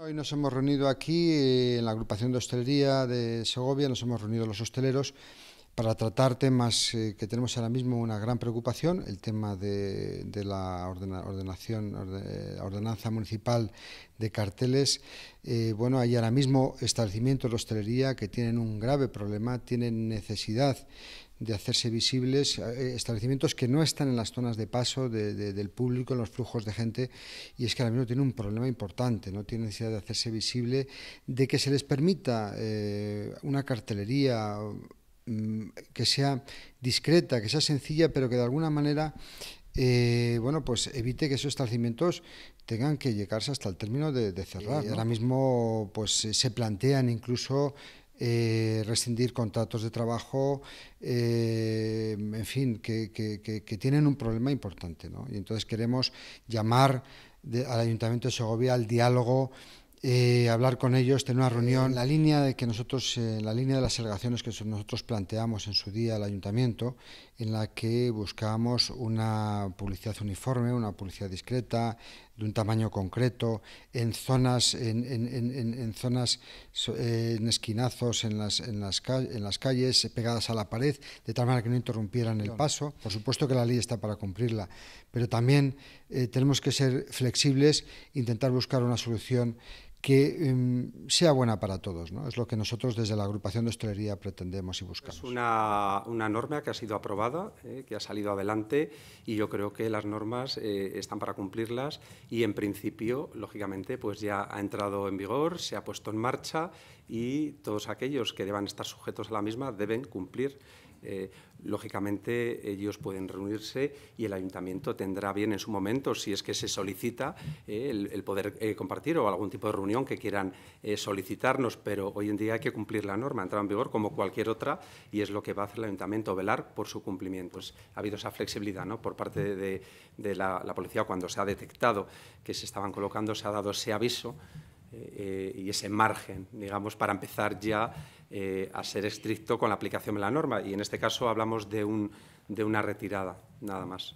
Hoy nos hemos reunido aquí en la agrupación de hostelería de Segovia, nos hemos reunido los hosteleros para tratar temas eh, que tenemos ahora mismo una gran preocupación, el tema de, la ordenación, eh, ordenanza municipal de carteles. Eh, bueno, hay ahora mismo establecimientos de hostelería que tienen un grave problema, tienen necesidad de hacerse visibles, establecimientos que no están en las zonas de paso del público, en los flujos de gente, y es que ahora mismo tienen un problema importante, no tienen necesidad de hacerse visible, de que se les permita una cartelería Mm, que sea discreta, que sea sencilla, pero que de alguna manera eh, bueno, pues evite que esos establecimientos tengan que llegarse hasta el término de, cerrar. Ahora mismo pues eh, se plantean incluso eh, rescindir contratos de trabajo, en fin, que, tienen un problema importante. ¿no? Y entonces queremos llamar al Ayuntamiento de Segovia al diálogo eh, hablar con ellos, tener una eh, reunión. La línea de que nosotros, eh, la línea de las alegaciones que nosotros planteamos en su día al ayuntamiento, en la que buscábamos una publicidad uniforme, una publicidad discreta, de un tamaño concreto, en zonas, en, zonas, en esquinazos, en las, en, las, en las calles, pegadas a la pared, de tal manera que no interrumpieran el paso. Por supuesto que la ley está para cumplirla, pero también tenemos que ser flexibles, intentar buscar una solución que em, sea buena para todos. ¿no? Es lo que nosotros desde la agrupación de hostelería pretendemos y buscamos. Es una, norma que ha sido aprobada, eh, que ha salido adelante y yo creo que las normas eh, están para cumplirlas y en principio, lógicamente, pues ya ha entrado en vigor, se ha puesto en marcha y todos aquellos que deban estar sujetos a la misma deben cumplir. Eh, lógicamente ellos pueden reunirse y el ayuntamiento tendrá bien en su momento, si es que se solicita, eh, el, poder eh, compartir o algún tipo de reunión que quieran solicitarnos, pero hoy en día hay que cumplir la norma, entra en vigor como cualquier otra y es lo que va a hacer el ayuntamiento, velar por su cumplimiento. Pues, ha habido esa flexibilidad ¿no? por parte de, la, la policía cuando se ha detectado que se estaban colocando, se ha dado ese aviso eh, y ese margen, digamos, para empezar ya eh, a ser estricto con la aplicación de la norma. Y en este caso hablamos de, un, de una retirada, nada más.